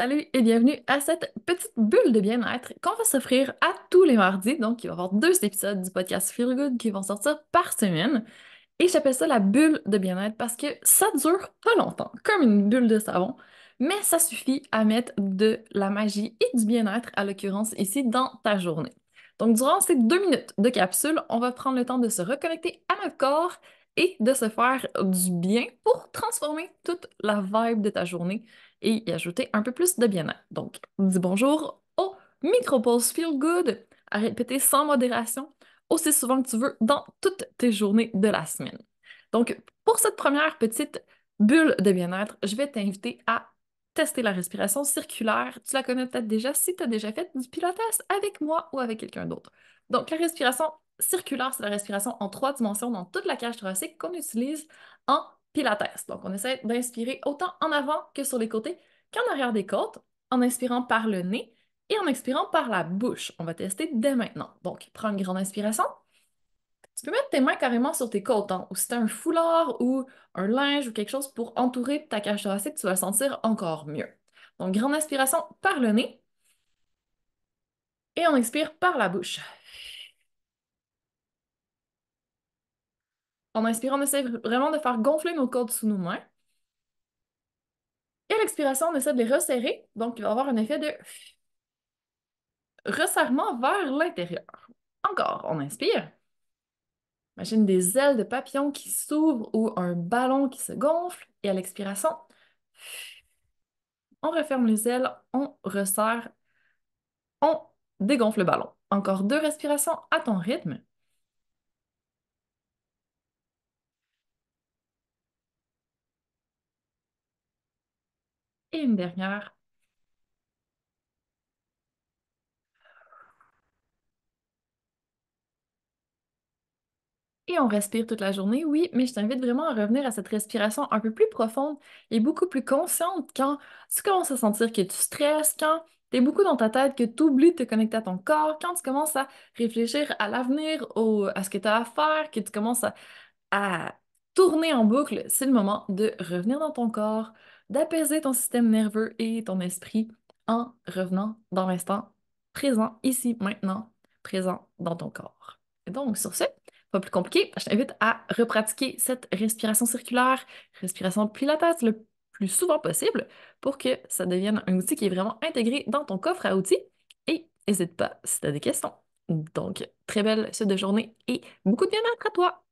Salut et bienvenue à cette petite bulle de bien-être qu'on va s'offrir à tous les mardis. Donc, il va y avoir deux épisodes du podcast Feel Good qui vont sortir par semaine. Et j'appelle ça la bulle de bien-être parce que ça dure pas longtemps, comme une bulle de savon, mais ça suffit à mettre de la magie et du bien-être, à l'occurrence ici, dans ta journée. Donc, durant ces deux minutes de capsule, on va prendre le temps de se reconnecter à notre corps et de se faire du bien pour transformer toute la vibe de ta journée et y ajouter un peu plus de bien-être. Donc, dis bonjour au micropause feel good à répéter sans modération aussi souvent que tu veux dans toutes tes journées de la semaine. Donc, pour cette première petite bulle de bien-être, je vais t'inviter à tester la respiration circulaire. Tu la connais peut-être déjà si tu as déjà fait du pilates avec moi ou avec quelqu'un d'autre. Donc, la respiration circulaire c'est la respiration en trois dimensions dans toute la cage thoracique qu'on utilise en pilates. Donc, on essaie d'inspirer autant en avant que sur les côtés qu'en arrière des côtes, en inspirant par le nez et en expirant par la bouche. On va tester dès maintenant. Donc, prends une grande inspiration. Tu peux mettre tes mains carrément sur tes côtes, hein. ou si tu un foulard ou un linge ou quelque chose pour entourer ta cage thoracique, tu vas le sentir encore mieux. Donc, grande inspiration par le nez et on expire par la bouche. En inspirant, on essaie vraiment de faire gonfler nos cordes sous nos mains. Et à l'expiration, on essaie de les resserrer. Donc, il va y avoir un effet de resserrement vers l'intérieur. Encore, on inspire. Imagine des ailes de papillon qui s'ouvrent ou un ballon qui se gonfle. Et à l'expiration, on referme les ailes, on resserre, on dégonfle le ballon. Encore deux respirations à ton rythme. et une dernière. Et on respire toute la journée, oui, mais je t'invite vraiment à revenir à cette respiration un peu plus profonde et beaucoup plus consciente quand tu commences à sentir que tu stresses, quand tu es beaucoup dans ta tête, que tu oublies de te connecter à ton corps, quand tu commences à réfléchir à l'avenir, à ce que tu as à faire, que tu commences à, à tourner en boucle, c'est le moment de revenir dans ton corps, d'apaiser ton système nerveux et ton esprit en revenant dans l'instant présent, ici, maintenant, présent dans ton corps. Et donc, sur ce, pas plus compliqué, je t'invite à repratiquer cette respiration circulaire, respiration pilates le plus souvent possible pour que ça devienne un outil qui est vraiment intégré dans ton coffre à outils. Et n'hésite pas si tu as des questions. Donc, très belle suite de journée et beaucoup de bien-être à toi!